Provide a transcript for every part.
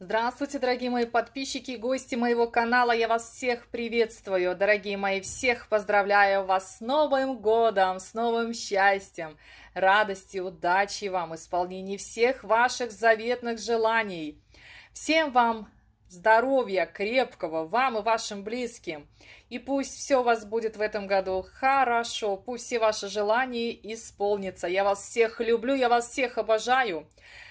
Здравствуйте, дорогие мои подписчики и гости моего канала. Я вас всех приветствую. Дорогие мои, всех поздравляю вас с Новым Годом, с новым счастьем, радости, удачи вам, исполнении всех ваших заветных желаний. Всем вам здоровья крепкого вам и вашим близким. И пусть все у вас будет в этом году хорошо, пусть все ваши желания исполнятся. Я вас всех люблю, я вас всех обожаю.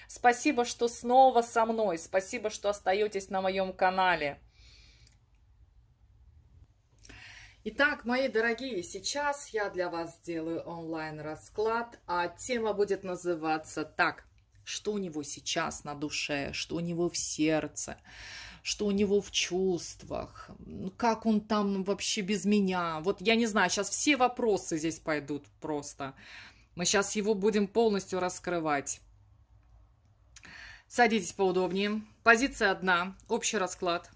Спасибо, что снова со мной. Спасибо, что остаетесь на моем канале. Итак, мои дорогие, сейчас я для вас сделаю онлайн-расклад, а тема будет называться так, что у него сейчас на душе, что у него в сердце, что у него в чувствах, как он там вообще без меня. Вот я не знаю, сейчас все вопросы здесь пойдут просто. Мы сейчас его будем полностью раскрывать. Садитесь поудобнее. Позиция одна, общий расклад.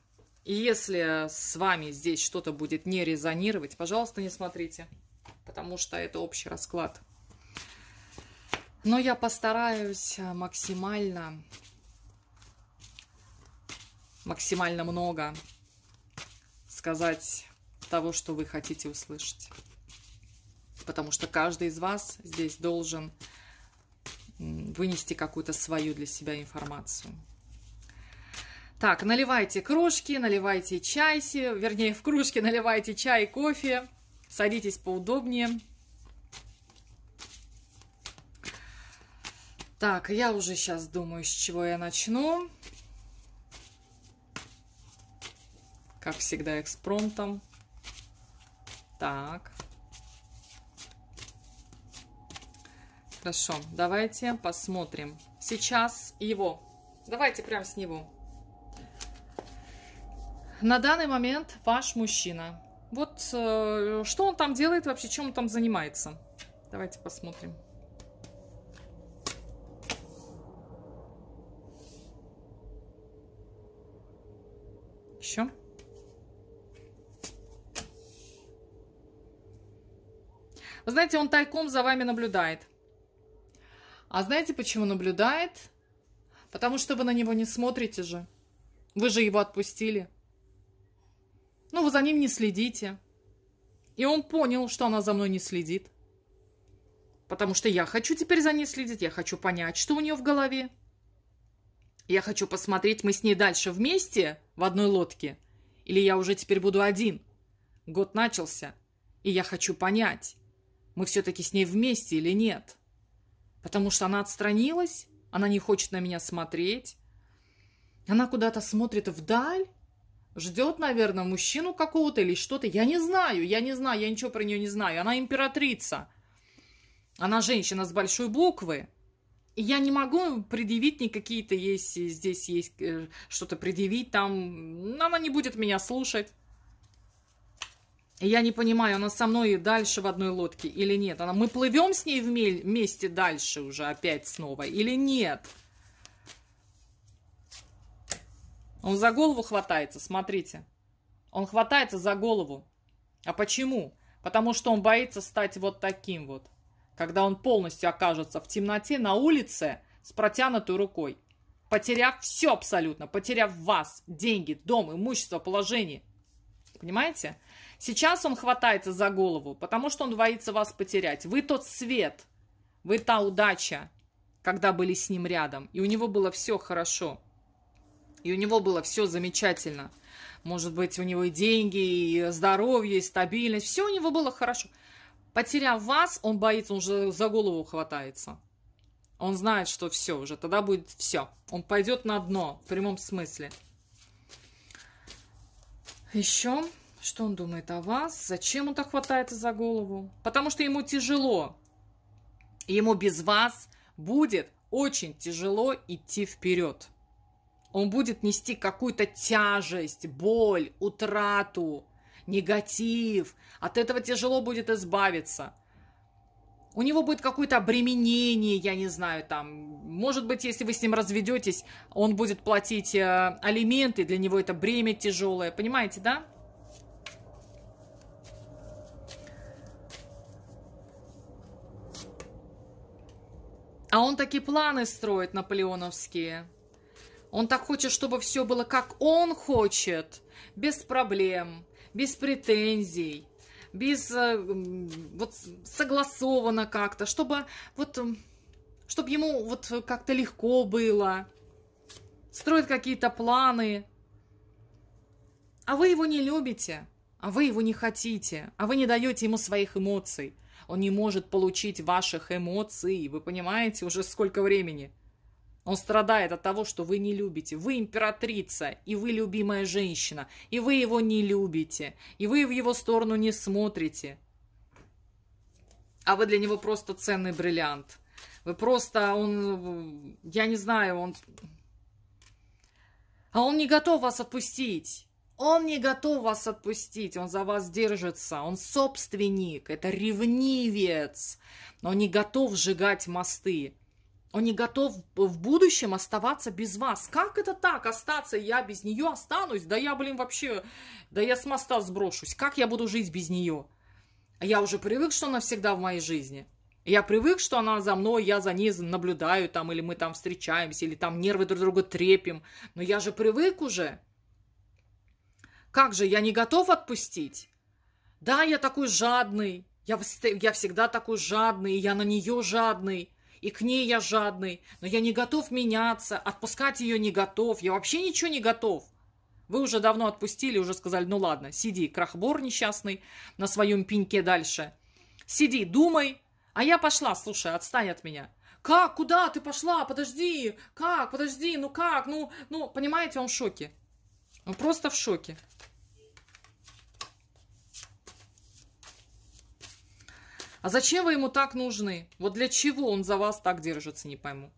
И если с вами здесь что-то будет не резонировать, пожалуйста, не смотрите, потому что это общий расклад. Но я постараюсь э, максимально, максимально много сказать того, что вы хотите услышать. Потому что каждый из вас здесь должен вынести какую-то свою для себя информацию. Так, наливайте кружки, наливайте чайси, вернее, в кружке наливайте чай, и кофе. Садитесь поудобнее. Так, я уже сейчас думаю, с чего я начну. Как всегда, экспромтом. Так. Хорошо, давайте посмотрим. Сейчас его. Давайте прям с него. На данный момент ваш мужчина. Вот э, что он там делает вообще, чем он там занимается. Давайте посмотрим. Еще. Вы знаете, он тайком за вами наблюдает. А знаете, почему наблюдает? Потому что вы на него не смотрите же. Вы же его отпустили. Ну, вы за ним не следите. И он понял, что она за мной не следит. Потому что я хочу теперь за ней следить, я хочу понять, что у нее в голове. Я хочу посмотреть, мы с ней дальше вместе в одной лодке. Или я уже теперь буду один. Год начался, и я хочу понять, мы все-таки с ней вместе или нет. Потому что она отстранилась, она не хочет на меня смотреть. Она куда-то смотрит вдаль, ждет, наверное, мужчину какого-то или что-то. Я не знаю, я не знаю, я ничего про нее не знаю. Она императрица. Она женщина с большой буквы. И я не могу предъявить никакие-то есть, здесь есть э, что-то предъявить, там она не будет меня слушать. Я не понимаю, она со мной и дальше в одной лодке или нет. Она, мы плывем с ней вместе дальше уже опять снова или нет? Он за голову хватается, смотрите. Он хватается за голову. А почему? Потому что он боится стать вот таким вот. Когда он полностью окажется в темноте на улице с протянутой рукой. Потеряв все абсолютно. Потеряв вас, деньги, дом, имущество, положение. Понимаете? Сейчас он хватается за голову, потому что он боится вас потерять. Вы тот свет, вы та удача, когда были с ним рядом. И у него было все хорошо. И у него было все замечательно. Может быть, у него и деньги, и здоровье, и стабильность. Все у него было хорошо. Потеряв вас, он боится, он уже за голову хватается. Он знает, что все уже, тогда будет все. Он пойдет на дно, в прямом смысле. Еще что он думает о вас? Зачем он так хватается за голову? Потому что ему тяжело. Ему без вас будет очень тяжело идти вперед. Он будет нести какую-то тяжесть, боль, утрату, негатив. От этого тяжело будет избавиться. У него будет какое-то обременение, я не знаю, там, может быть, если вы с ним разведетесь, он будет платить э, алименты, для него это бремя тяжелое, понимаете, да? А он такие планы строит наполеоновские. Он так хочет, чтобы все было как он хочет, без проблем, без претензий, без э, вот согласованно как-то, чтобы вот чтобы ему вот как-то легко было. Строит какие-то планы. А вы его не любите, а вы его не хотите, а вы не даете ему своих эмоций. Он не может получить ваших эмоций. Вы понимаете уже сколько времени? Он страдает от того, что вы не любите. Вы императрица, и вы любимая женщина, и вы его не любите, и вы в его сторону не смотрите. А вы для него просто ценный бриллиант. Вы просто, он, я не знаю, он... А он не готов вас отпустить. Он не готов вас отпустить, он за вас держится, он собственник, это ревнивец. Но он не готов сжигать мосты, он не готов в будущем оставаться без вас. Как это так? Остаться я без нее останусь? Да я, блин, вообще, да я с моста сброшусь. Как я буду жить без нее? Я уже привык, что она всегда в моей жизни. Я привык, что она за мной, я за ней наблюдаю там, или мы там встречаемся, или там нервы друг друга трепим. Но я же привык уже. Как же, я не готов отпустить? Да, я такой жадный. Я, я всегда такой жадный, я на нее жадный. И к ней я жадный, но я не готов меняться, отпускать ее не готов, я вообще ничего не готов. Вы уже давно отпустили, уже сказали, ну ладно, сиди, крахбор несчастный, на своем пеньке дальше. Сиди, думай, а я пошла, слушай, отстань от меня. Как? Куда ты пошла? Подожди. Как? Подожди. Ну как? Ну, ну, понимаете, он в шоке. Ну, просто в шоке. А зачем вы ему так нужны? Вот для чего он за вас так держится, не пойму.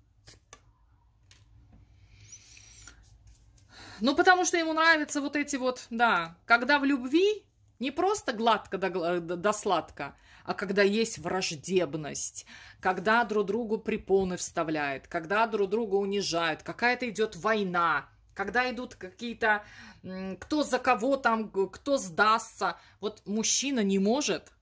Ну, потому что ему нравятся вот эти вот, да, когда в любви не просто гладко до, до сладко, а когда есть враждебность, когда друг другу препоны вставляет, когда друг друга унижают, какая-то идет война когда идут какие-то, кто за кого там, кто сдастся. Вот мужчина не может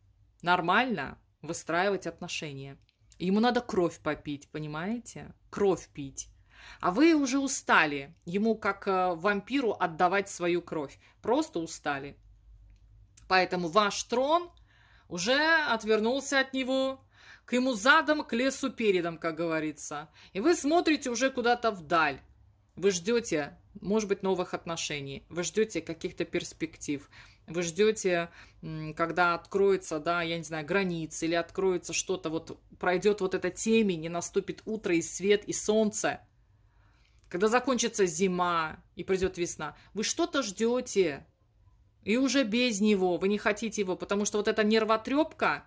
нормально выстраивать отношения. Ему надо кровь попить, понимаете? Кровь пить. А вы уже устали ему, как э, вампиру, отдавать свою кровь. Просто устали. Поэтому ваш трон уже отвернулся от него, к ему задом, к лесу передом, как говорится. И вы смотрите уже куда-то вдаль. Вы ждете может быть, новых отношений, вы ждете каких-то перспектив, вы ждете, когда откроется, да, я не знаю, границы или откроется что-то, вот пройдет вот эта темень, и наступит утро, и свет, и солнце, когда закончится зима и придет весна, вы что-то ждете, и уже без него, вы не хотите его, потому что вот эта нервотрепка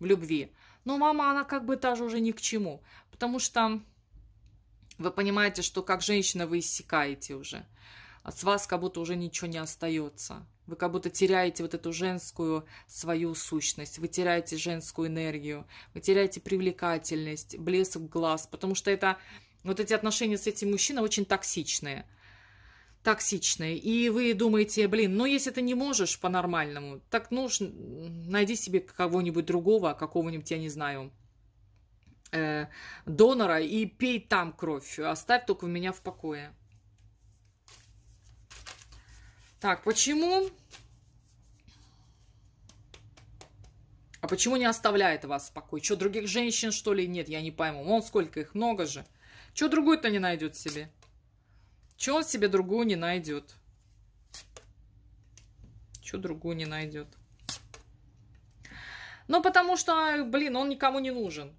в любви, ну, мама, она как бы та же уже ни к чему, потому что вы понимаете, что как женщина вы иссякаете уже. с вас как будто уже ничего не остается. Вы как будто теряете вот эту женскую свою сущность, вы теряете женскую энергию, вы теряете привлекательность, блеск глаз, потому что это вот эти отношения с этим мужчиной очень токсичные. Токсичные. И вы думаете, блин, ну если ты не можешь по-нормальному, так ну найди себе кого-нибудь другого, а какого-нибудь, я не знаю, э, донора и пей там кровь. Оставь только меня в покое. Так, почему? А почему не оставляет вас в покое? Что, других женщин, что ли, нет? Я не пойму. Вон сколько их, много же. Что другой-то не найдет себе? что он себе другую не найдет? что другую не найдет? Ну, потому что, блин, он никому не нужен.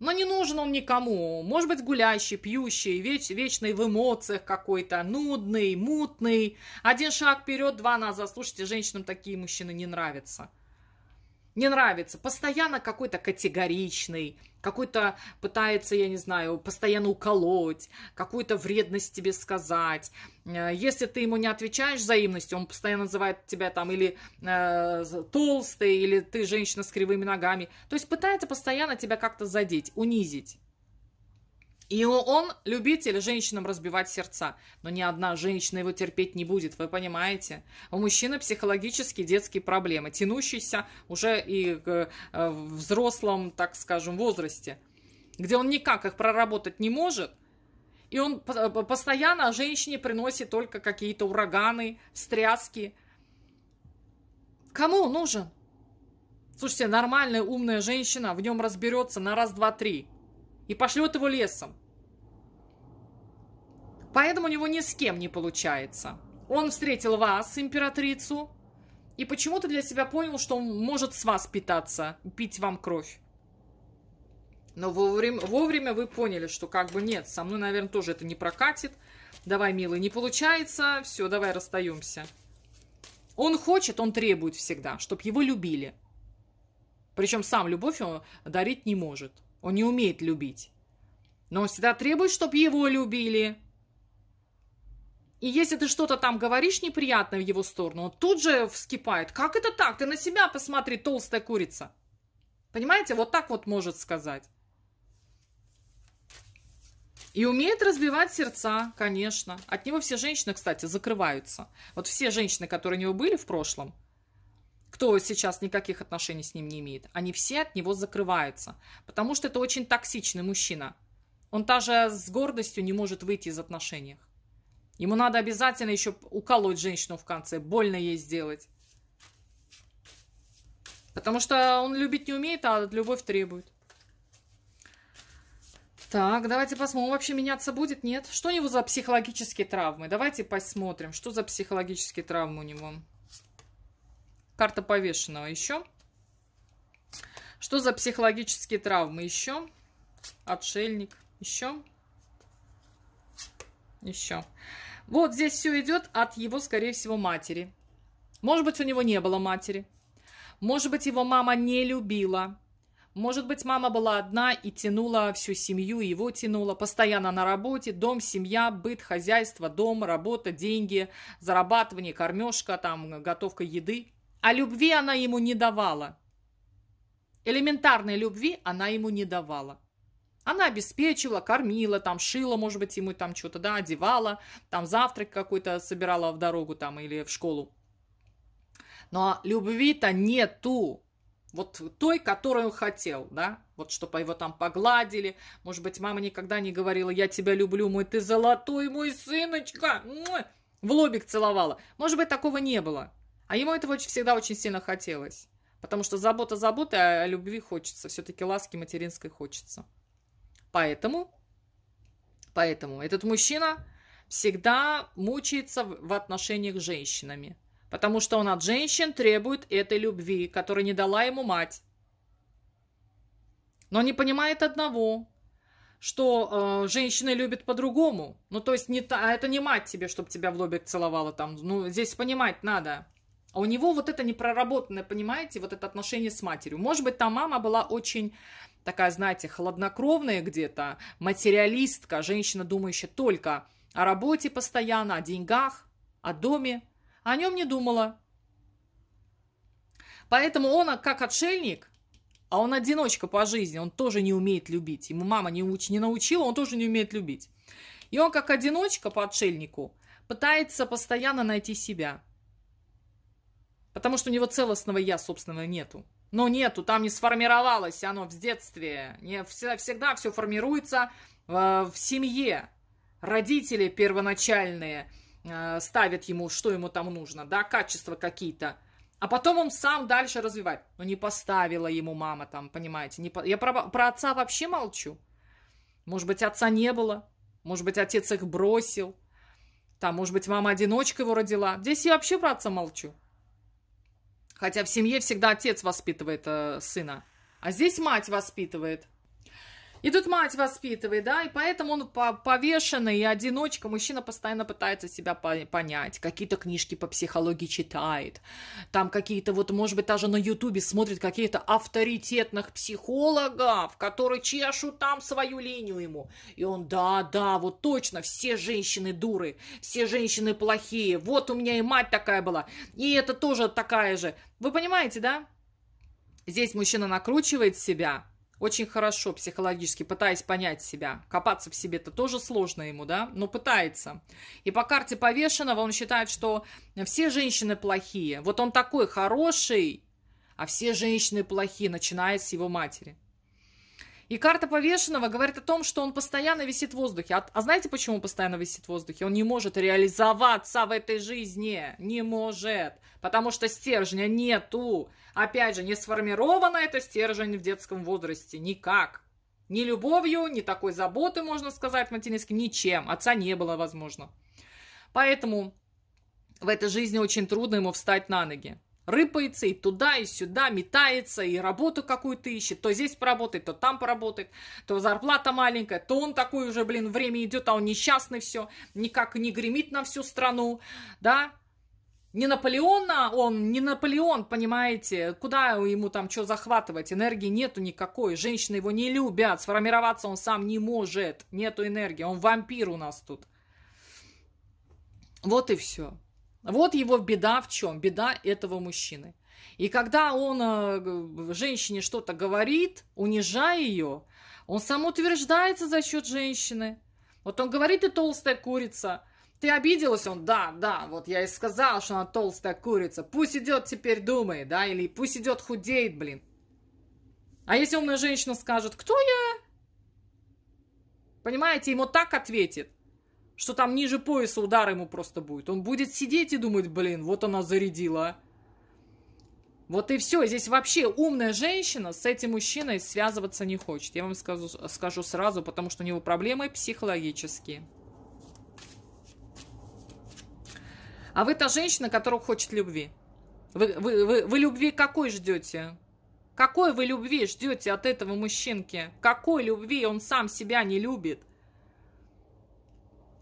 Но не нужен он никому. Может быть, гулящий, пьющий, веч, вечный в эмоциях какой-то, нудный, мутный. Один шаг вперед, два назад. Слушайте, женщинам такие мужчины не нравятся не нравится, постоянно какой-то категоричный, какой-то пытается, я не знаю, постоянно уколоть, какую-то вредность тебе сказать. Э, если ты ему не отвечаешь взаимностью, он постоянно называет тебя там или э, толстый, или ты женщина с кривыми ногами. То есть пытается постоянно тебя как-то задеть, унизить. И он любитель женщинам разбивать сердца. Но ни одна женщина его терпеть не будет, вы понимаете? У мужчины психологические детские проблемы, тянущиеся уже и к э, взрослом, так скажем, возрасте, где он никак их проработать не может, и он э, постоянно женщине приносит только какие-то ураганы, стряски. Кому он нужен? Слушайте, нормальная умная женщина в нем разберется на раз, два, три. И пошлет его лесом. Поэтому у него ни с кем не получается. Он встретил вас, императрицу, и почему-то для себя понял, что он может с вас питаться, пить вам кровь. Но вовремя, вовремя вы поняли, что как бы нет, со мной, наверное, тоже это не прокатит. Давай, милый, не получается, все, давай расстаемся. Он хочет, он требует всегда, чтобы его любили. Причем сам любовь он дарить не может. Он не умеет любить. Но он всегда требует, чтобы его любили. И если ты что-то там говоришь неприятно в его сторону, он тут же вскипает. Как это так? Ты на себя посмотри, толстая курица. Понимаете, вот так вот может сказать. И умеет разбивать сердца, конечно. От него все женщины, кстати, закрываются. Вот все женщины, которые у него были в прошлом, кто сейчас никаких отношений с ним не имеет, они все от него закрываются. Потому что это очень токсичный мужчина. Он даже с гордостью не может выйти из отношений. Ему надо обязательно еще уколоть женщину в конце, больно ей сделать. Потому что он любить не умеет, а любовь требует. Так, давайте посмотрим, вообще меняться будет, нет? Что у него за психологические травмы? Давайте посмотрим, что за психологические травмы у него. Карта повешенного еще. Что за психологические травмы еще? Отшельник еще. Еще. Вот здесь все идет от его, скорее всего, матери. Может быть, у него не было матери. Может быть, его мама не любила. Может быть, мама была одна и тянула всю семью, его тянула постоянно на работе, дом, семья, быт, хозяйство, дом, работа, деньги, зарабатывание, кормежка, там, готовка еды. А любви она ему не давала. Элементарной любви она ему не давала. Она обеспечивала, кормила, там, шила, может быть, ему там что-то, да, одевала, там, завтрак какой-то собирала в дорогу там или в школу. Но любви-то нету. Вот той, которую он хотел, да? Вот чтобы его там погладили. Может быть, мама никогда не говорила, я тебя люблю, мой ты золотой, мой сыночка. В лобик целовала. Может быть, такого не было. А ему этого всегда очень сильно хотелось. Потому что забота забота, а любви хочется. Все-таки ласки материнской хочется. Поэтому, поэтому этот мужчина всегда мучается в отношениях с женщинами, потому что он от женщин требует этой любви, которую не дала ему мать. Но не понимает одного, что э, женщины любят по-другому. Ну, то есть, не та, а это не мать тебе, чтобы тебя в лобик целовала там. Ну, здесь понимать надо. А у него вот это непроработанное, понимаете, вот это отношение с матерью. Может быть, там мама была очень такая, знаете, холоднокровная, где-то, материалистка, женщина, думающая только о работе постоянно, о деньгах, о доме. О нем не думала. Поэтому он, как отшельник, а он одиночка по жизни, он тоже не умеет любить. Ему мама не, уч, не научила, он тоже не умеет любить. И он, как одиночка по отшельнику, пытается постоянно найти себя. Потому что у него целостного я, собственного, нету. Ну нету, там не сформировалось оно в детстве. Не, всегда, всегда все формируется э, в семье. Родители первоначальные э, ставят ему, что ему там нужно, да, качества какие-то. А потом он сам дальше развивает. Ну не поставила ему мама там, понимаете. Не по... Я про, про отца вообще молчу. Может быть, отца не было. Может быть, отец их бросил. Там, может быть, мама одиночка его родила. Здесь я вообще про отца молчу. Хотя в семье всегда отец воспитывает э, сына. А здесь мать воспитывает. И тут мать воспитывает, да, и поэтому он повешенный и одиночка. Мужчина постоянно пытается себя понять. Какие-то книжки по психологии читает. Там какие-то, вот, может быть, даже на Ютубе смотрит какие то авторитетных психологов, которые чешут там свою линию ему. И он, да, да, вот точно, все женщины дуры, все женщины плохие. Вот у меня и мать такая была. И это тоже такая же. Вы понимаете, да? Здесь мужчина накручивает себя, очень хорошо психологически, пытаясь понять себя. Копаться в себе это тоже сложно ему, да, но пытается. И по карте повешенного он считает, что все женщины плохие. Вот он такой хороший, а все женщины плохие, начиная с его матери. И карта повешенного говорит о том, что он постоянно висит в воздухе. А, а знаете, почему он постоянно висит в воздухе? Он не может реализоваться в этой жизни. Не может. Потому что стержня нету. Опять же, не сформировано это стержень в детском возрасте. Никак. Ни любовью, ни такой заботы, можно сказать, материнским, ничем. Отца не было, возможно. Поэтому в этой жизни очень трудно ему встать на ноги рыпается и туда, и сюда, метается, и работу какую-то ищет, то здесь поработает, то там поработает, то зарплата маленькая, то он такой уже, блин, время идет, а он несчастный все, никак не гремит на всю страну, да, не Наполеона он, не Наполеон, понимаете, куда ему там что захватывать, энергии нету никакой, женщины его не любят, сформироваться он сам не может, нету энергии, он вампир у нас тут. Вот и все. Вот его беда в чем? Беда этого мужчины. И когда он э, женщине что-то говорит, унижая ее, он самоутверждается за счет женщины. Вот он говорит, ты толстая курица. Ты обиделась? Он, да, да, вот я и сказал, что она толстая курица. Пусть идет теперь думает, да, или пусть идет худеет, блин. А если умная женщина скажет, кто я? Понимаете, ему так ответит что там ниже пояса удар ему просто будет. Он будет сидеть и думать, блин, вот она зарядила. Вот и все. Здесь вообще умная женщина с этим мужчиной связываться не хочет. Я вам скажу, скажу сразу, потому что у него проблемы психологические. А вы та женщина, которая хочет любви. Вы, вы, вы, вы любви какой ждете? Какой вы любви ждете от этого мужчинки? Какой любви он сам себя не любит?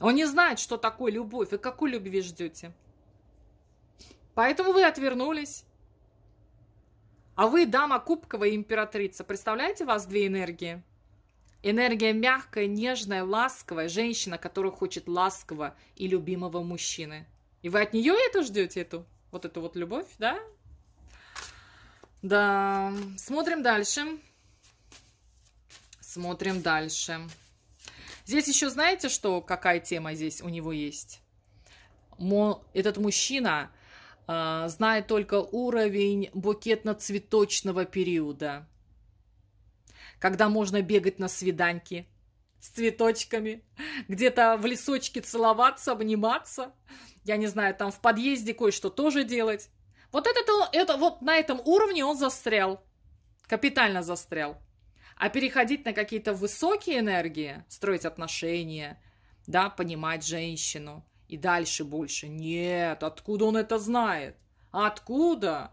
Он не знает, что такое любовь и какой любви ждете. Поэтому вы отвернулись. А вы дама кубкова и императрица. Представляете, вас две энергии? Энергия мягкая, нежная, ласковая. Женщина, которая хочет ласкового и любимого мужчины. И вы от нее это ждете, эту, вот эту вот любовь, да? Да, смотрим дальше. Смотрим дальше. Здесь еще знаете, что какая тема здесь у него есть? Мо, этот мужчина э, знает только уровень букетно-цветочного периода, когда можно бегать на свиданьки с цветочками, где-то в лесочке целоваться, обниматься, я не знаю, там в подъезде кое-что тоже делать. Вот это, это вот на этом уровне он застрял, капитально застрял. А переходить на какие-то высокие энергии, строить отношения, да, понимать женщину и дальше больше. Нет, откуда он это знает? Откуда?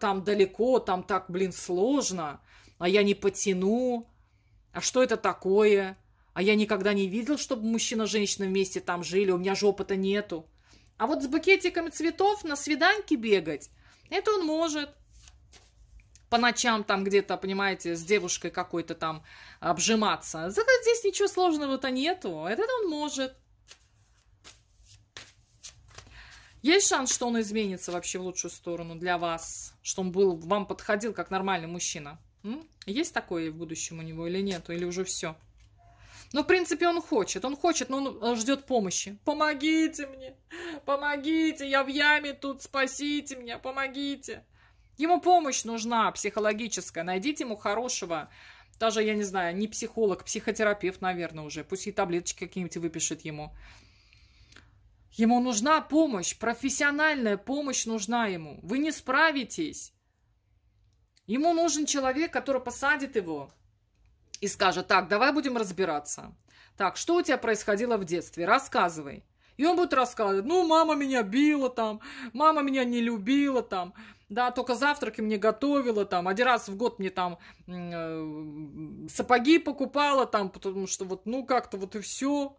Там далеко, там так, блин, сложно, а я не потяну. А что это такое? А я никогда не видел, чтобы мужчина и женщина вместе там жили, у меня же опыта нету. А вот с букетиками цветов на свиданки бегать, это он может по ночам там где-то, понимаете, с девушкой какой-то там обжиматься. Зато здесь ничего сложного-то нету. Этот он может. Есть шанс, что он изменится вообще в лучшую сторону для вас? Что он был, вам подходил как нормальный мужчина? М? Есть такое в будущем у него или нету Или уже все? Ну, в принципе, он хочет. Он хочет, но он э, ждет помощи. Помогите мне! Помогите! Я в яме тут! Спасите меня! Помогите! Ему помощь нужна психологическая. Найдите ему хорошего, даже, я не знаю, не психолог, психотерапевт, наверное, уже. Пусть и таблеточки какие-нибудь выпишет ему. Ему нужна помощь, профессиональная помощь нужна ему. Вы не справитесь. Ему нужен человек, который посадит его и скажет, так, давай будем разбираться. Так, что у тебя происходило в детстве? Рассказывай. И он будет рассказывать, ну, мама меня била там, мама меня не любила там, да, только завтраки мне готовила там, один раз в год мне там э, сапоги покупала там, потому что вот, ну, как-то вот и все.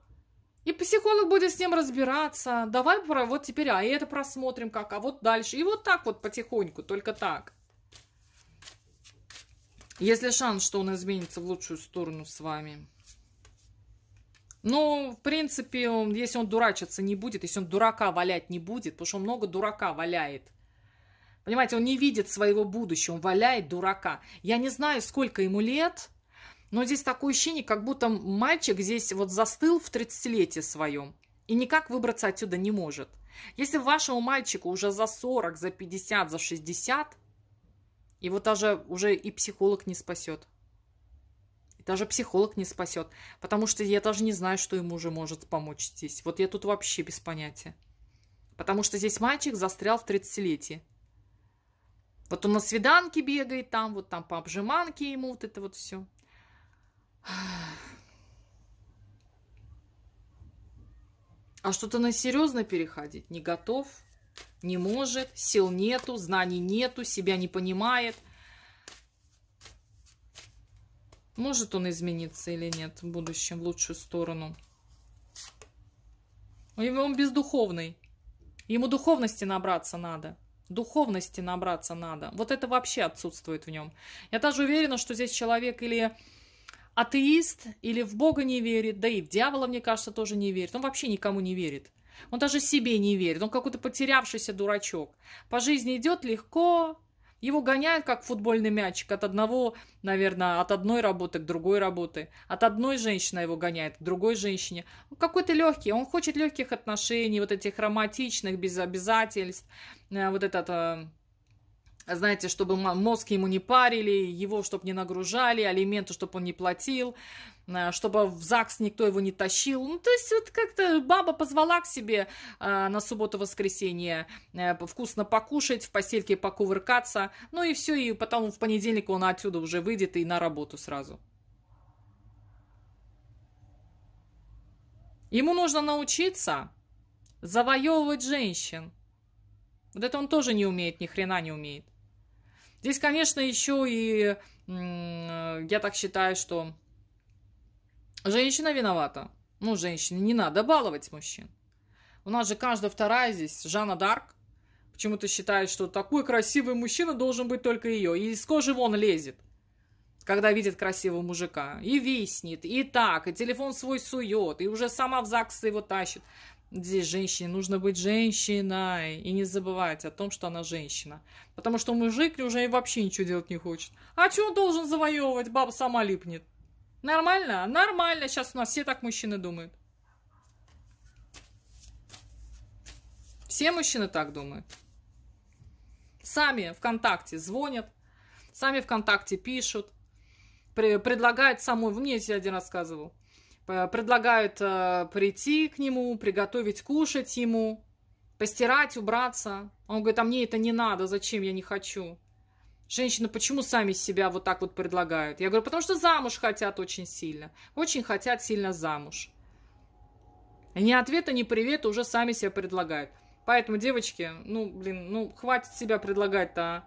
И психолог будет с ним разбираться, давай про вот теперь, а это просмотрим как, а вот дальше. И вот так вот потихоньку, только так. Если шанс, что он изменится в лучшую сторону с вами – ну, в принципе, он, если он дурачиться не будет, если он дурака валять не будет, потому что он много дурака валяет. Понимаете, он не видит своего будущего, он валяет дурака. Я не знаю, сколько ему лет, но здесь такое ощущение, как будто мальчик здесь вот застыл в 30-летии своем и никак выбраться отсюда не может. Если вашему мальчику уже за 40, за 50, за 60, его даже уже и психолог не спасет. Даже психолог не спасет, потому что я даже не знаю, что ему уже может помочь здесь. Вот я тут вообще без понятия. Потому что здесь мальчик застрял в 30-летии. Вот он на свиданке бегает там, вот там по обжиманке ему вот это вот все. А что-то на серьезно переходить не готов, не может, сил нету, знаний нету, себя не понимает – может он измениться или нет в будущем, в лучшую сторону. Он бездуховный. Ему духовности набраться надо. Духовности набраться надо. Вот это вообще отсутствует в нем. Я даже уверена, что здесь человек или атеист, или в Бога не верит, да и в дьявола, мне кажется, тоже не верит. Он вообще никому не верит. Он даже себе не верит. Он какой-то потерявшийся дурачок. По жизни идет легко, его гоняют как футбольный мячик от одного, наверное, от одной работы к другой работе, От одной женщины его гоняет к другой женщине. Он какой-то легкий, он хочет легких отношений, вот этих романтичных, без обязательств. Э, вот этот э, знаете, чтобы мозг ему не парили, его чтобы не нагружали, алименты, чтобы он не платил, Э, чтобы в ЗАГС никто его не тащил. Ну, то есть вот как-то баба позвала к себе э, на субботу-воскресенье э, вкусно покушать, в постельке покувыркаться, ну и все, и потом в понедельник он отсюда уже выйдет и на работу сразу. Ему нужно научиться завоевывать женщин. Вот это он тоже не умеет, ни хрена не умеет. Здесь, конечно, еще и, я так считаю, что Женщина виновата. Ну, женщины, не надо баловать мужчин. У нас же каждая вторая здесь Жанна Дарк. Почему-то считает, что такой красивый мужчина должен быть только ее. И из кожи вон лезет, когда видит красивого мужика. И виснет, и так, и телефон свой сует, и уже сама в ЗАГС его тащит. Здесь женщине нужно быть женщиной и не забывать о том, что она женщина. Потому что мужик уже и вообще ничего делать не хочет. А чего он должен завоевывать? Баба сама липнет. Нормально? Нормально. Сейчас у нас все так мужчины думают. Все мужчины так думают. Сами ВКонтакте звонят, сами ВКонтакте пишут, предлагают самой, мне я один рассказывал, предлагают э, прийти к нему, приготовить кушать ему, постирать, убраться. Он говорит, а мне это не надо, зачем, я не хочу. Женщины почему сами себя вот так вот предлагают? Я говорю, потому что замуж хотят очень сильно. Очень хотят сильно замуж. Ни ответа, ни привета уже сами себя предлагают. Поэтому, девочки, ну, блин, ну, хватит себя предлагать-то, а.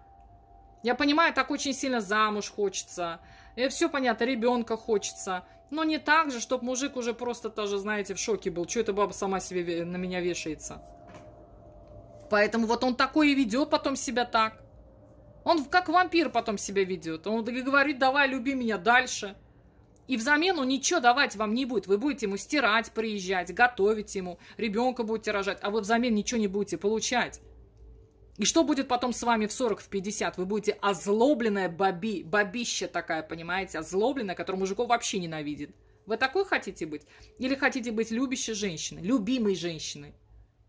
Я понимаю, так очень сильно замуж хочется. и все понятно, ребенка хочется. Но не так же, чтобы мужик уже просто тоже, знаете, в шоке был. Что эта баба сама себе на меня вешается? Поэтому вот он такой и ведет потом себя так. Он как вампир потом себя ведет. Он говорит, давай, люби меня дальше. И взамен он ничего давать вам не будет. Вы будете ему стирать, приезжать, готовить ему, ребенка будете рожать, а вы взамен ничего не будете получать. И что будет потом с вами в 40, в 50? Вы будете озлобленная баби, бабища такая, понимаете, озлобленная, которую мужиков вообще ненавидит. Вы такой хотите быть? Или хотите быть любящей женщиной, любимой женщиной?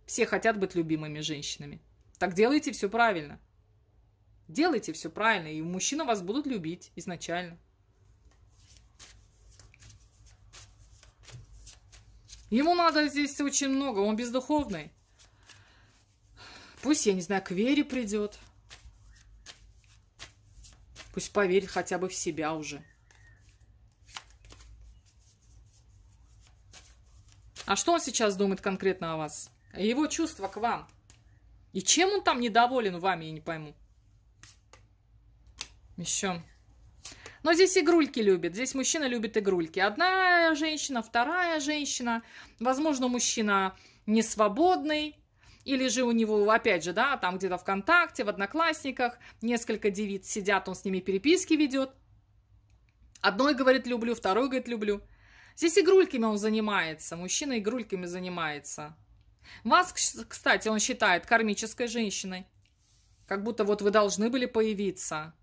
Все хотят быть любимыми женщинами. Так делайте все правильно. Делайте все правильно, и мужчина вас будут любить изначально. Ему надо здесь очень много, он бездуховный. Пусть, я не знаю, к вере придет. Пусть поверит хотя бы в себя уже. А что он сейчас думает конкретно о вас? Его чувства к вам. И чем он там недоволен вами, я не пойму. Еще. Но здесь игрульки любит. Здесь мужчина любит игрульки. Одна женщина, вторая женщина. Возможно, мужчина не свободный. Или же у него, опять же, да, там где-то ВКонтакте, в Одноклассниках несколько девиц сидят, он с ними переписки ведет. Одной говорит «люблю», второй говорит «люблю». Здесь игрульками он занимается, мужчина игрульками занимается. Вас, кстати, он считает кармической женщиной. Как будто вот вы должны были появиться.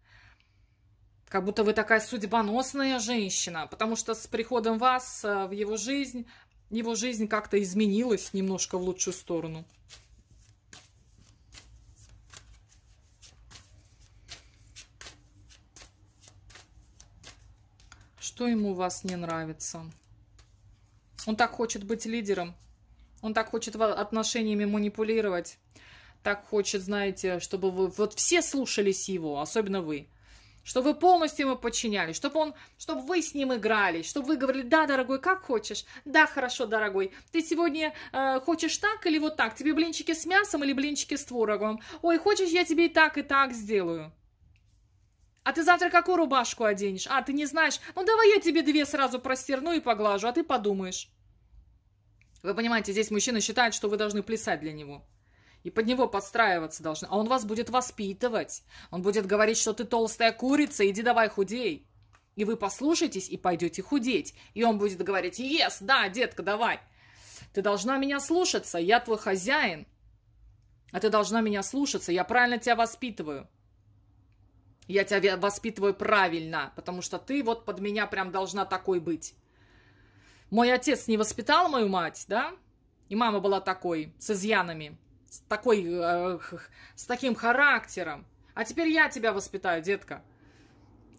Как будто вы такая судьбоносная женщина, потому что с приходом вас э, в его жизнь, его жизнь как-то изменилась немножко в лучшую сторону. Что ему у вас не нравится? Он так хочет быть лидером. Он так хочет отношениями манипулировать. Так хочет, знаете, чтобы вы... Вот все слушались его, особенно вы чтобы вы полностью ему подчинялись, чтобы он, чтобы вы с ним играли, чтобы вы говорили, да, дорогой, как хочешь, да, хорошо, дорогой, ты сегодня э, хочешь так или вот так, тебе блинчики с мясом или блинчики с творогом, ой, хочешь, я тебе и так, и так сделаю. А ты завтра какую рубашку оденешь? А, ты не знаешь? Ну, давай я тебе две сразу простерну и поглажу, а ты подумаешь. Вы понимаете, здесь мужчина считает, что вы должны плясать для него и под него подстраиваться должны. А он вас будет воспитывать. Он будет говорить, что ты толстая курица, иди давай худей. И вы послушаетесь и пойдете худеть. И он будет говорить, ес, да, детка, давай. Ты должна меня слушаться, я твой хозяин. А ты должна меня слушаться, я правильно тебя воспитываю. Я тебя воспитываю правильно, потому что ты вот под меня прям должна такой быть. Мой отец не воспитал мою мать, да? И мама была такой, с изъянами с такой, э, с таким характером. А теперь я тебя воспитаю, детка.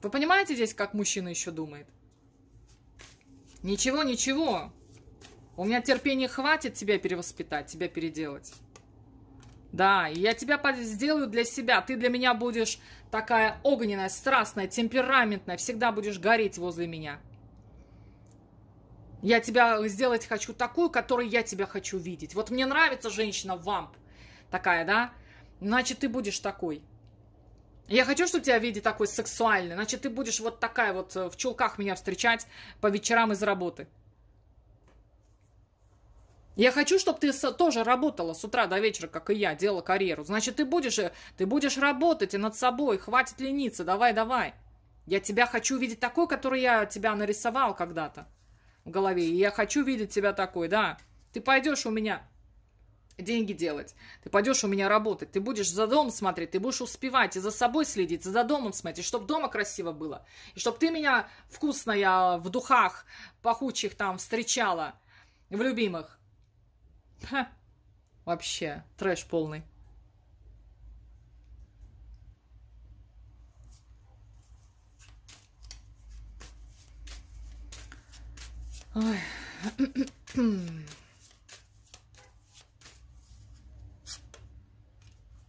Вы понимаете здесь, как мужчина еще думает? Ничего, ничего. У меня терпения хватит тебя перевоспитать, тебя переделать. Да, и я тебя сделаю для себя. Ты для меня будешь такая огненная, страстная, темпераментная. Всегда будешь гореть возле меня. Я тебя э, сделать хочу такую, которой я тебя хочу видеть. Вот мне нравится женщина-вамп такая, да? Значит, ты будешь такой. Я хочу, чтобы тебя видели такой сексуальный. Значит, ты будешь вот такая вот э, в чулках меня встречать по вечерам из работы. Я хочу, чтобы ты тоже работала с утра до вечера, как и я, делала карьеру. Значит, ты будешь, э, ты будешь работать и над собой. Хватит лениться. Давай, давай. Я тебя хочу видеть такой, который я тебя нарисовал когда-то в голове. И я хочу видеть тебя такой, да. Ты пойдешь у меня деньги делать. Ты пойдешь у меня работать, ты будешь за дом смотреть, ты будешь успевать и за собой следить, и за домом смотреть, чтобы дома красиво было. И чтобы ты меня вкусная в духах пахучих там встречала, в любимых. Ха. Вообще, трэш полный. Ой.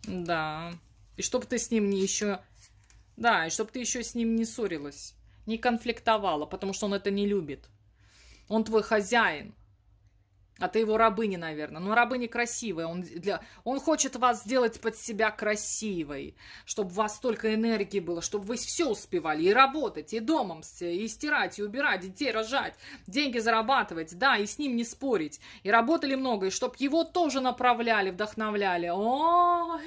Да. И чтобы ты с ним не еще... Да, и чтобы ты еще с ним не ссорилась, не конфликтовала, потому что он это не любит. Он твой хозяин. А ты его рабыни, наверное. Но ну, рабыни красивые. Он, для... он хочет вас сделать под себя красивой, чтобы у вас столько энергии было, чтобы вы все успевали и работать, и домом, и стирать, и убирать, детей рожать, деньги зарабатывать, да, и с ним не спорить. И работали много, и чтобы его тоже направляли, вдохновляли. О! -о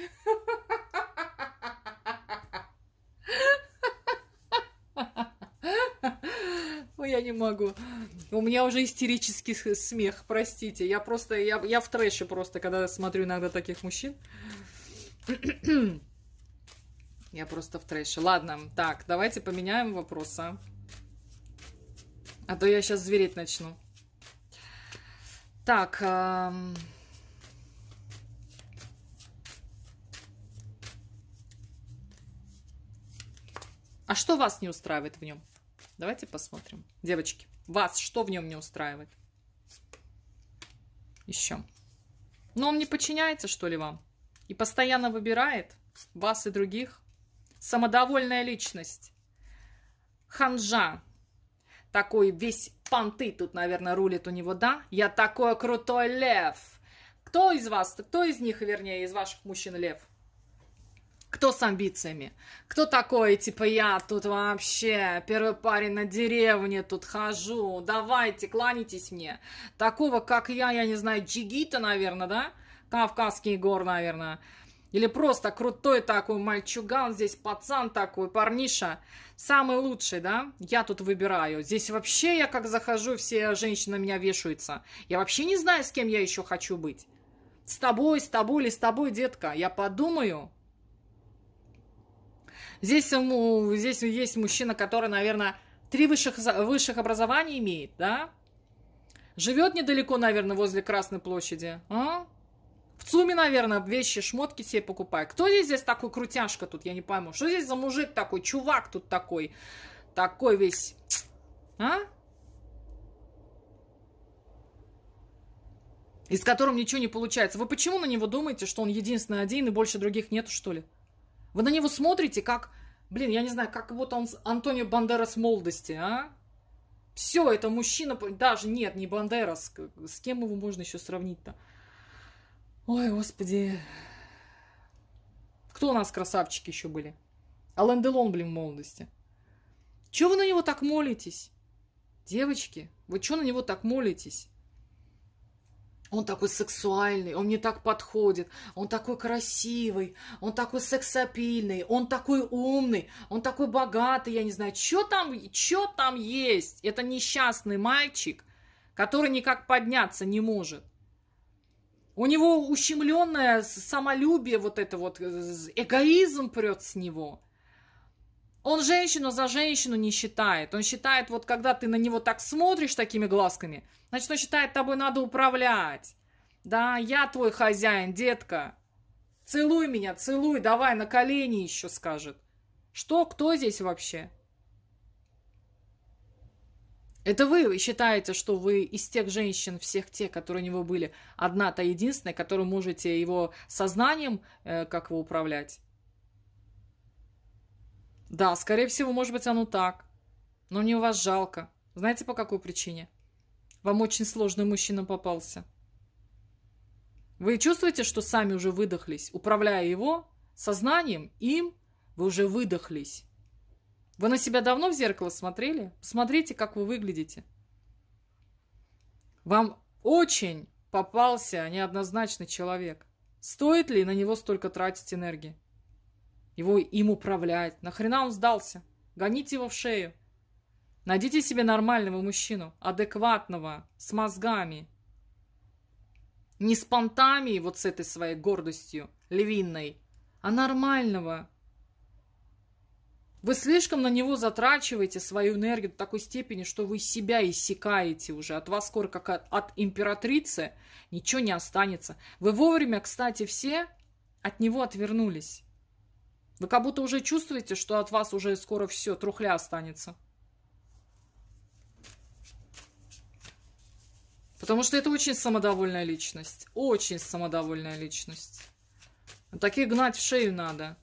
Ой, ну, я не могу. У меня уже истерический смех, простите. Я просто, я, я в трэше просто, когда смотрю иногда таких мужчин. Я просто в трэше. Ладно, так, давайте поменяем вопроса. А то я сейчас звереть начну. Так. Эм... А что вас не устраивает в нем? Давайте посмотрим. Девочки, вас что в нем не устраивает? Еще. Но ну, он не подчиняется, что ли, вам? И постоянно выбирает вас и других? Самодовольная личность. Ханжа. Такой весь понты тут, наверное, рулит у него, да? Я такой крутой лев. Кто из вас, кто из них, вернее, из ваших мужчин лев? кто с амбициями, кто такой, типа, я тут вообще первый парень на деревне тут хожу, давайте, кланяйтесь мне. Такого, как я, я не знаю, джигита, наверное, да? Кавказский гор, наверное. Или просто крутой такой мальчуган, здесь пацан такой, парниша. Самый лучший, да? Я тут выбираю. Здесь вообще я как захожу, все женщины на меня вешаются. Я вообще не знаю, с кем я еще хочу быть. С тобой, с тобой или с тобой, детка. Я подумаю, Здесь, здесь есть мужчина, который, наверное, три высших, высших образования имеет, да? Живет недалеко, наверное, возле Красной площади. А? В ЦУМе, наверное, вещи, шмотки себе покупай. Кто здесь, здесь такой крутяшка тут, я не пойму. Что здесь за мужик такой, чувак тут такой? Такой весь... А? И с которым ничего не получается. Вы почему на него думаете, что он единственный один и больше других нету, что ли? Вы на него смотрите, как, блин, я не знаю, как вот он Антонио Бандерас молодости, а? Все, это мужчина, даже нет, не Бандерас, с кем его можно еще сравнить-то? Ой, господи. Кто у нас красавчики еще были? Ален Делон, блин, в молодости. Чего вы на него так молитесь? Девочки, вы что на него так молитесь? он такой сексуальный, он мне так подходит, он такой красивый, он такой сексапильный, он такой умный, он такой богатый, я не знаю, что там, что там есть. Это несчастный мальчик, который никак подняться не может. У него ущемленное самолюбие, вот это вот, э, эгоизм прет с него – он женщину за женщину не считает. Он считает, вот когда ты на него так смотришь такими глазками, значит, он считает, тобой надо управлять. Да, я твой хозяин, детка. Целуй меня, целуй, давай на колени еще, скажет. Что, кто здесь вообще? Это вы считаете, что вы из тех женщин, всех тех, которые у него были, одна-то единственная, которую можете его сознанием э, как его управлять? Да, скорее всего, может быть, оно так. Но мне вас жалко. Знаете, по какой причине? Вам очень сложный мужчина попался. Вы чувствуете, что сами уже выдохлись? Управляя его, сознанием, им, вы уже выдохлись. Вы на себя давно в зеркало смотрели? Посмотрите, как вы выглядите. Вам очень попался неоднозначный человек. Стоит ли на него столько тратить энергии? его им управлять. Нахрена он сдался? Гоните его в шею. Найдите себе нормального мужчину, адекватного, с мозгами. Не с понтами вот с этой своей гордостью левинной, а нормального. Вы слишком на него затрачиваете свою энергию до такой степени, что вы себя иссякаете уже. От вас скоро, как от, от императрицы, ничего не останется. Вы вовремя, кстати, все от него отвернулись. Вы как будто уже чувствуете, что от вас уже скоро все, трухля останется. Потому что это очень самодовольная личность. Очень самодовольная личность. Таких гнать в шею надо.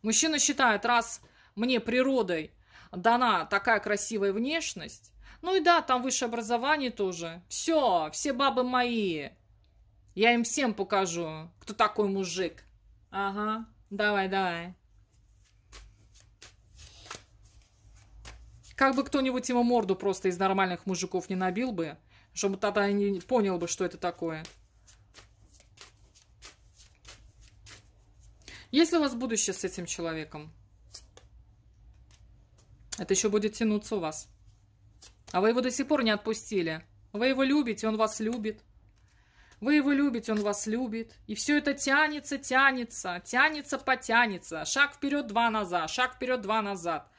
Мужчина считает, раз мне природой дана такая красивая внешность, ну и да, там высшее образование тоже. Все, все бабы мои. Я им всем покажу, кто такой мужик. Ага, давай, давай. Как бы кто-нибудь ему морду просто из нормальных мужиков не набил бы, чтобы тогда не понял бы, что это такое. Есть ли у вас будущее с этим человеком? Это еще будет тянуться у вас. А вы его до сих пор не отпустили. Вы его любите, он вас любит. Вы его любите, он вас любит. И все это тянется, тянется, тянется, потянется. Шаг вперед, два назад, шаг вперед, два назад.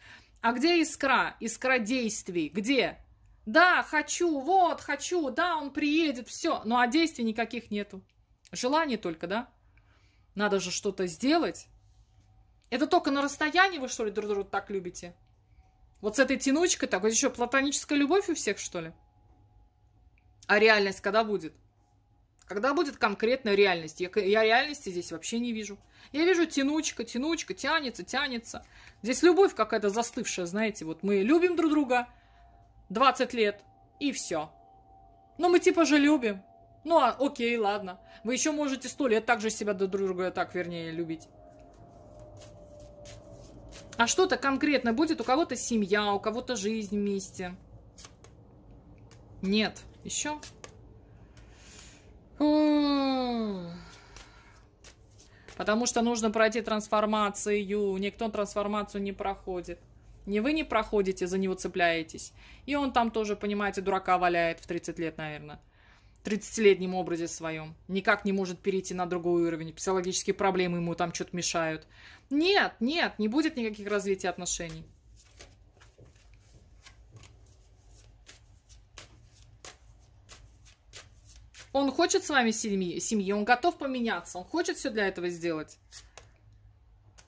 А где искра? Искра действий. Где? Да, хочу, вот, хочу, да, он приедет, все. Ну, а действий никаких нету. Желание только, да? Надо же что-то сделать. Это только на расстоянии вы, что ли, друг друга так любите? Вот с этой тянучкой так, вот еще платоническая любовь у всех, что ли? А реальность когда будет? Когда будет конкретная реальность? Я, я реальности здесь вообще не вижу. Я вижу тянучка, тянучка, тянется, тянется. Здесь любовь какая-то застывшая, знаете, вот мы любим друг друга 20 лет, и все. Но ну, мы типа же любим. Ну, а, окей, ладно. Вы еще можете сто лет также себя друг друга так, вернее, любить. А что-то конкретно будет? У кого-то семья, у кого-то жизнь вместе. Нет. Еще? Потому что нужно пройти трансформацию. Никто трансформацию не проходит. Не вы не проходите, за него цепляетесь. И он там тоже, понимаете, дурака валяет в 30 лет, наверное. 30-летнем образе своем. Никак не может перейти на другой уровень. Психологические проблемы ему там что-то мешают. Нет, нет, не будет никаких развития отношений. Он хочет с вами семьи, семьи, он готов поменяться, он хочет все для этого сделать.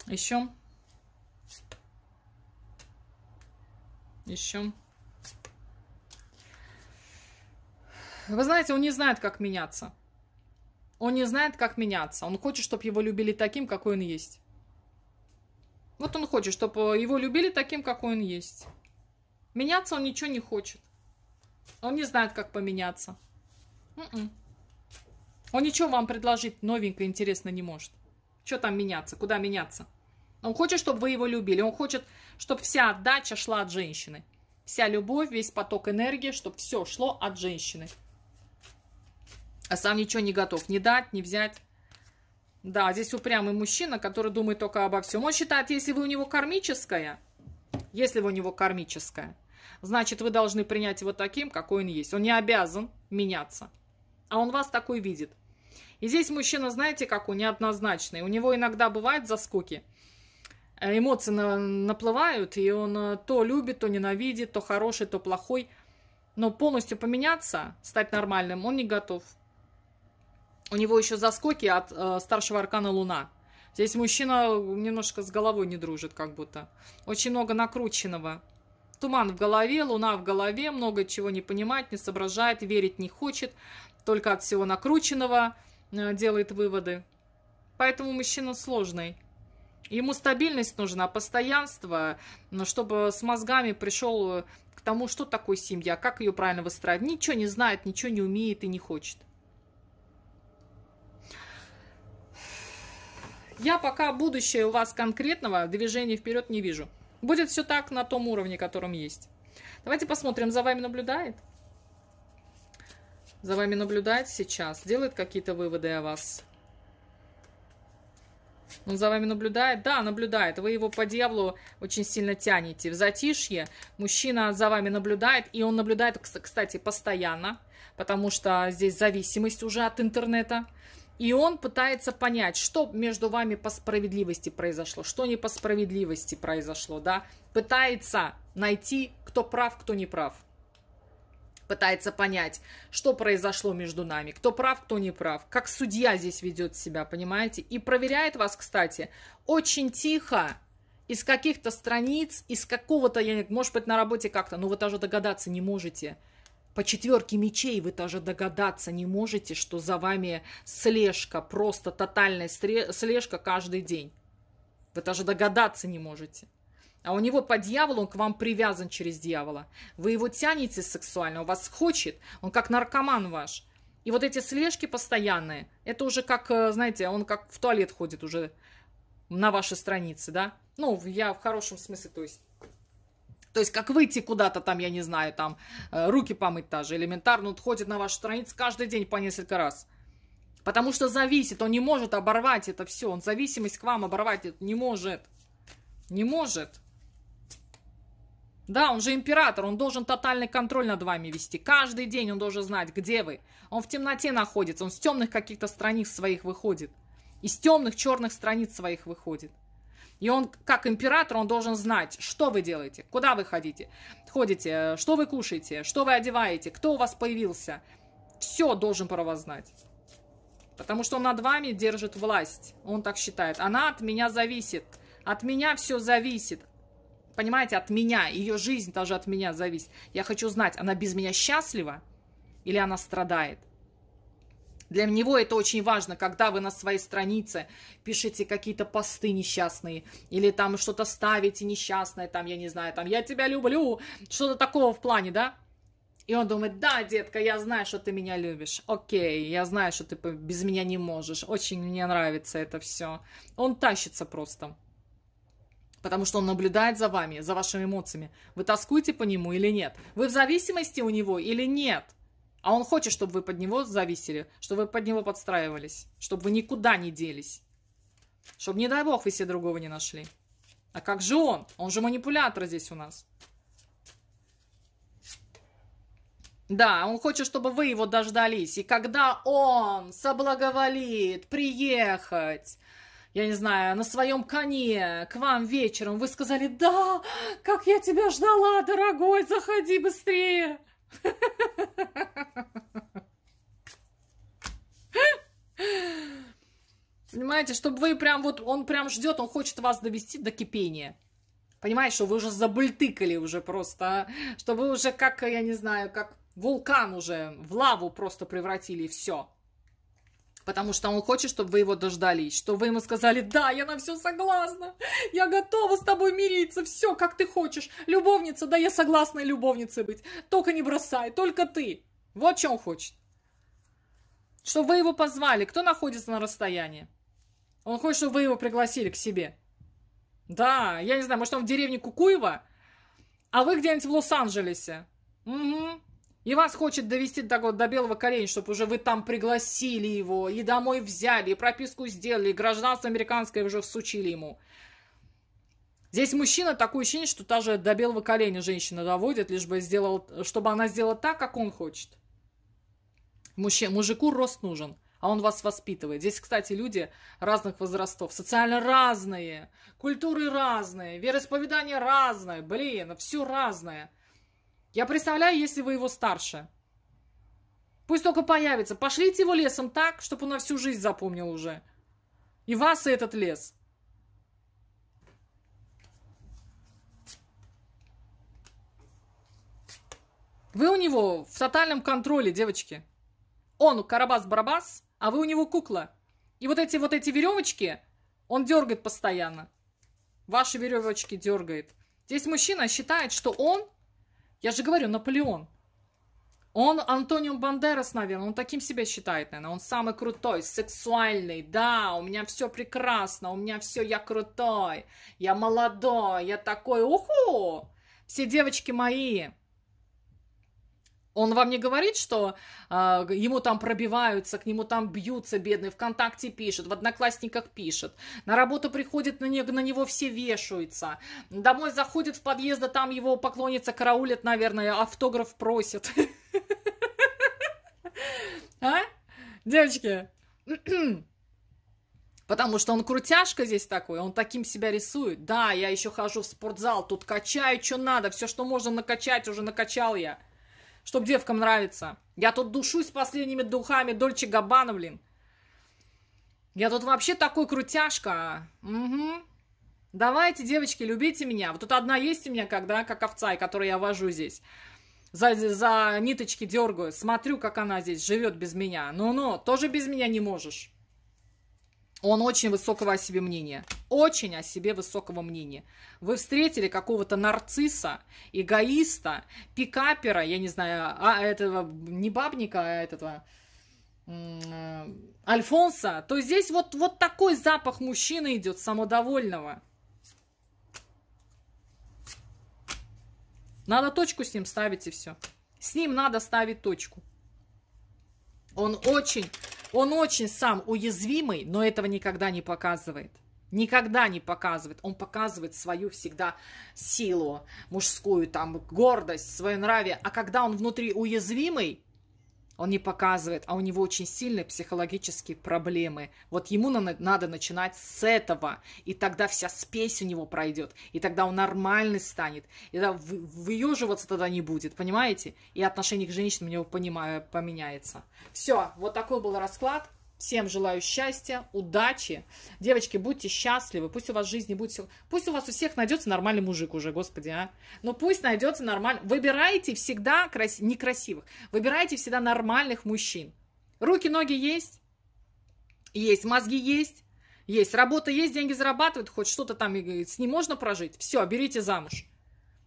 Еще. Еще. Вы знаете, он не знает, как меняться. Он не знает, как меняться. Он хочет, чтобы его любили таким, какой он есть. Вот он хочет, чтобы э, его любили таким, какой он есть. Меняться он ничего не хочет. Он не знает, как поменяться. М-м. Он ничего вам предложить новенькое, интересно не может. Что там меняться? Куда меняться? Он хочет, чтобы вы его любили. Он хочет, чтобы вся отдача шла от женщины. Вся любовь, весь поток энергии, чтобы все шло от женщины. А сам ничего не готов не дать, не взять. Да, здесь упрямый мужчина, который думает только обо всем. Он считает, если вы у него кармическая, если вы у него кармическая, значит, вы должны принять его таким, какой он есть. Он не обязан меняться а он вас такой видит. И здесь мужчина, знаете, какой неоднозначный. У него иногда бывают заскоки. Э, эмоции на, наплывают, и он э, то любит, то ненавидит, то хороший, то плохой. Но полностью поменяться, стать нормальным, он не готов. У него еще заскоки от э, старшего аркана Луна. Здесь мужчина немножко с головой не дружит, как будто. Очень много накрученного. Туман в голове, луна в голове, много чего не понимает, не соображает, верить не хочет только от всего накрученного э, делает выводы. Поэтому мужчина сложный. Ему стабильность нужна, постоянство, чтобы с мозгами пришел э, к тому, что такое семья, как ее правильно выстраивать. Ничего не знает, ничего не умеет и не хочет. Я пока будущее у вас конкретного движения вперед не вижу. Будет все так на том уровне, которым есть. Давайте посмотрим, за вами наблюдает за вами наблюдает сейчас, делает какие-то выводы о вас? Он за вами наблюдает? Да, наблюдает. Вы его по дьяволу очень сильно тянете. В затишье мужчина за вами наблюдает, и он наблюдает, кстати, постоянно, потому что здесь зависимость уже от интернета. И он пытается понять, что между вами по справедливости произошло, что не по справедливости произошло, да. Пытается найти, кто прав, кто не прав пытается понять, что произошло между нами, кто прав, кто не прав, как судья здесь ведет себя, понимаете? И проверяет вас, кстати, очень тихо, из каких-то страниц, из какого-то, я может быть, на работе как-то, но вы даже догадаться не можете. По четверке мечей вы даже догадаться не можете, что за вами слежка, просто тотальная слежка каждый день. Вы даже догадаться не можете. А у него по дьяволу он к вам привязан через дьявола. Вы его тянете сексуально, он вас хочет, он как наркоман ваш. И вот эти слежки постоянные, это уже как, э, знаете, он как в туалет ходит уже на вашей странице, да? Ну, я в хорошем смысле, то есть... То есть, как выйти куда-то там, я не знаю, там, э, руки помыть та элементарно, он ходит на вашу страницу каждый день по несколько раз. Потому что зависит, он не может оборвать это все, он зависимость к вам оборвать это не может. Не может. Да, он же император, он должен тотальный контроль над вами вести. Каждый день он должен знать, где вы. Он в темноте находится, он с темных каких-то страниц своих выходит. Из темных черных страниц своих выходит. И он, как император, он должен знать, что вы делаете, куда вы ходите, ходите, что вы кушаете, что вы одеваете, кто у вас появился. Все должен про вас знать. Потому что он над вами держит власть. Он так считает. Она от меня зависит. От меня все зависит понимаете, от меня, ее жизнь даже от меня зависит. Я хочу знать, она без меня счастлива или она страдает. Для него это очень важно, когда вы на своей странице пишете какие-то посты несчастные, или там что-то ставите несчастное, там, я не знаю, там, я тебя люблю, что-то такого в плане, да? И он думает, да, детка, я знаю, что ты меня любишь. Окей, я знаю, что ты без меня не можешь. Очень мне нравится это все. Он тащится просто потому что он наблюдает за вами, за вашими эмоциями. Вы тоскуете по нему или нет? Вы в зависимости у него или нет? А он хочет, чтобы вы под него зависели, чтобы вы под него подстраивались, чтобы вы никуда не делись. Чтобы, не дай бог, вы себе другого не нашли. А как же он? Он же манипулятор здесь у нас. Да, он хочет, чтобы вы его дождались. И когда он соблаговолит приехать, я не знаю, на своем коне к вам вечером, вы сказали, да, как я тебя ждала, дорогой, заходи быстрее. Понимаете, чтобы вы прям вот, он прям ждет, он хочет вас довести до кипения. Понимаешь, что вы уже забультыкали уже просто, а? чтобы вы уже как, я не знаю, как вулкан уже в лаву просто превратили, и все. Потому что он хочет, чтобы вы его дождались, чтобы вы ему сказали, да, я на все согласна, я готова с тобой мириться, все, как ты хочешь, любовница, да, я согласна любовницей быть, только не бросай, только ты. Вот что он хочет. Чтобы вы его позвали, кто находится на расстоянии. Он хочет, чтобы вы его пригласили к себе. Да, я не знаю, может, он в деревне Кукуева, а вы где-нибудь в Лос-Анджелесе. Угу. И вас хочет довести до, до белого коленя, чтобы уже вы там пригласили его, и домой взяли, и прописку сделали, и гражданство американское уже всучили ему. Здесь мужчина, такое ощущение, что даже до белого коленя женщина доводит, лишь бы сделал, чтобы она сделала так, как он хочет. Мужч... Мужику рост нужен, а он вас воспитывает. Здесь, кстати, люди разных возрастов, социально разные, культуры разные, вероисповедания разное, блин, все разное – я представляю, если вы его старше. Пусть только появится. Пошлите его лесом так, чтобы он на всю жизнь запомнил уже. И вас, и этот лес. Вы у него в тотальном контроле, девочки. Он карабас-барабас, а вы у него кукла. И вот эти вот эти веревочки он дергает постоянно. Ваши веревочки дергает. Здесь мужчина считает, что он я же говорю, Наполеон. Он Антонио Бандерас, наверное, он таким себя считает, наверное. Он самый крутой, сексуальный. Да, у меня все прекрасно, у меня все, я крутой, я молодой, я такой, уху! Все девочки мои, он вам не говорит, что э, ему там пробиваются, к нему там бьются бедные, ВКонтакте пишет, в Одноклассниках пишет, на работу приходит, на, не, на него все вешаются, домой заходит в подъезд, а там его поклонница караулит, наверное, автограф просит. А? Девочки, Потому что он крутяшка здесь такой, он таким себя рисует. Да, я еще хожу в спортзал, тут качаю, что надо, все, что можно накачать, уже накачал я чтобы девкам нравится. Я тут душусь последними духами Дольче Габбана, блин. Я тут вообще такой крутяшка. Угу. Давайте, девочки, любите меня. Вот тут одна есть у меня, когда, как овца, и которую я вожу здесь. За, за ниточки дергаю. Смотрю, как она здесь живет без меня. Ну-ну, тоже без меня не можешь. Он очень высокого о себе мнения. Очень о себе высокого мнения. Вы встретили какого-то нарцисса, эгоиста, пикапера, я не знаю, а, а этого не бабника, а этого э, Альфонса, то здесь вот, вот такой запах мужчины идет, самодовольного. Надо точку с ним ставить и все. С ним надо ставить точку. Он очень он очень сам уязвимый, но этого никогда не показывает. Никогда не показывает. Он показывает свою всегда силу мужскую, там, гордость, свое нравие. А когда он внутри уязвимый, он не показывает, а у него очень сильные психологические проблемы. Вот ему надо начинать с этого, и тогда вся спесь у него пройдет, и тогда он нормальный станет, и тогда выеживаться тогда не будет, понимаете? И отношение к женщинам у него поменяется. Все, вот такой был расклад. Всем желаю счастья, удачи. Девочки, будьте счастливы. Пусть у вас в жизни будет все. Пусть у вас у всех найдется нормальный мужик уже, господи, а. Но пусть найдется нормальный. Выбирайте всегда крас... некрасивых. Выбирайте всегда нормальных мужчин. Руки, ноги есть. Есть, мозги есть. Есть, работа есть, деньги зарабатывают, хоть что-то там с ним можно прожить. Все, берите замуж.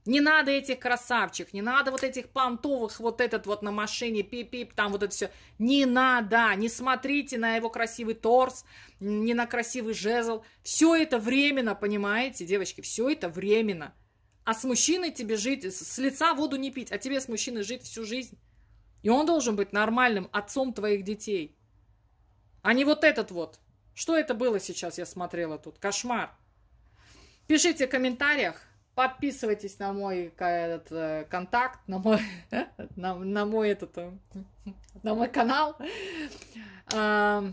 Не надо этих красавчик, не надо вот этих понтовых, вот этот вот на машине, пип-пип, там вот это все. Не надо, не смотрите на его красивый торс, не на красивый жезл. Все это временно, понимаете, девочки, все это временно. А с мужчиной тебе жить, с лица воду не пить, а тебе с мужчиной жить всю жизнь. И он должен быть нормальным отцом твоих детей. А не вот этот вот. Что это было сейчас, я смотрела тут? Кошмар. Пишите в комментариях, Подписывайтесь на мой этот, э, контакт, на мой, на, на мой этот, э, на мой канал. А,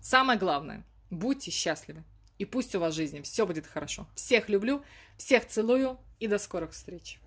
самое главное, будьте счастливы. И пусть у вас в жизни все будет хорошо. Всех люблю, всех целую и до скорых встреч.